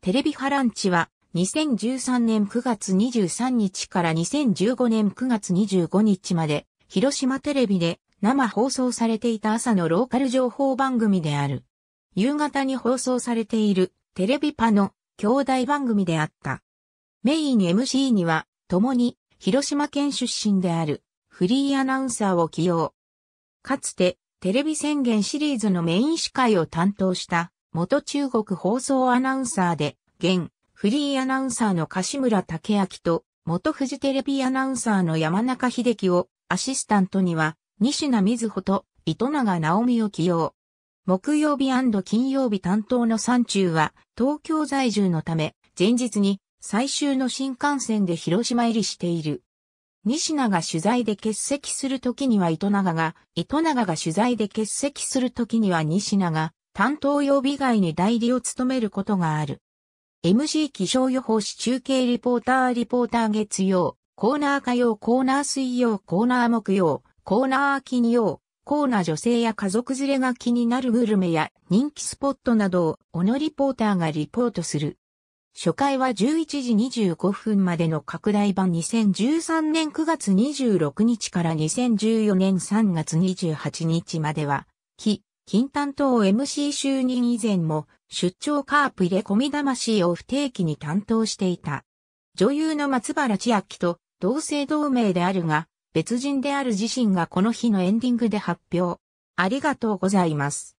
テレビハランチは2013年9月23日から2015年9月25日まで広島テレビで生放送されていた朝のローカル情報番組である。夕方に放送されているテレビパの兄弟番組であった。メイン MC には共に広島県出身であるフリーアナウンサーを起用。かつてテレビ宣言シリーズのメイン司会を担当した元中国放送アナウンサーで、現、フリーアナウンサーの柏村武明と、元フジテレビアナウンサーの山中秀樹を、アシスタントには、西名瑞穂と糸永直美を起用。木曜日金曜日担当の山中は、東京在住のため、前日に最終の新幹線で広島入りしている。西名が取材で欠席するときには糸永が、糸永が取材で欠席するときには西名が、担当予備外に代理を務めることがある。MC 気象予報士中継リポーターリポーター月曜、コーナー火曜コーナー水曜コーナー木曜、コーナー金曜、コーナー女性や家族連れが気になるグルメや人気スポットなどを小野リポーターがリポートする。初回は11時25分までの拡大版2013年9月26日から2014年3月28日までは、木、金担当 MC 就任以前も出張カープ入れ込み魂を不定期に担当していた。女優の松原千秋と同姓同名であるが、別人である自身がこの日のエンディングで発表。ありがとうございます。